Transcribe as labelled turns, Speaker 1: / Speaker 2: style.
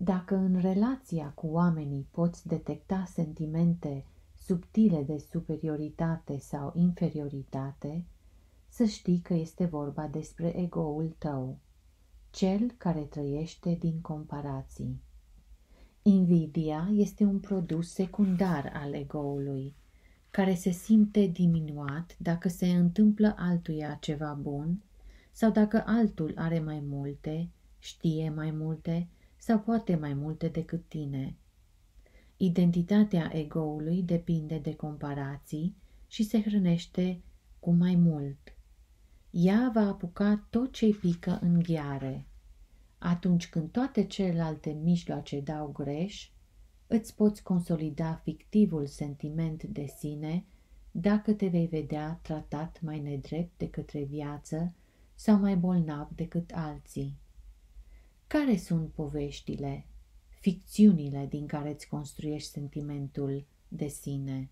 Speaker 1: Dacă în relația cu oamenii poți detecta sentimente subtile de superioritate sau inferioritate, să știi că este vorba despre egoul tău, cel care trăiește din comparații. Invidia este un produs secundar al egoului, care se simte diminuat dacă se întâmplă altuia ceva bun sau dacă altul are mai multe, știe mai multe sau poate mai multe decât tine. Identitatea egoului depinde de comparații și se hrănește cu mai mult. Ea va apuca tot ce pică în ghiare. Atunci când toate celelalte mijloace dau greș, îți poți consolida fictivul sentiment de sine dacă te vei vedea tratat mai nedrept de către viață sau mai bolnav decât alții. Care sunt poveștile, ficțiunile din care îți construiești sentimentul de sine?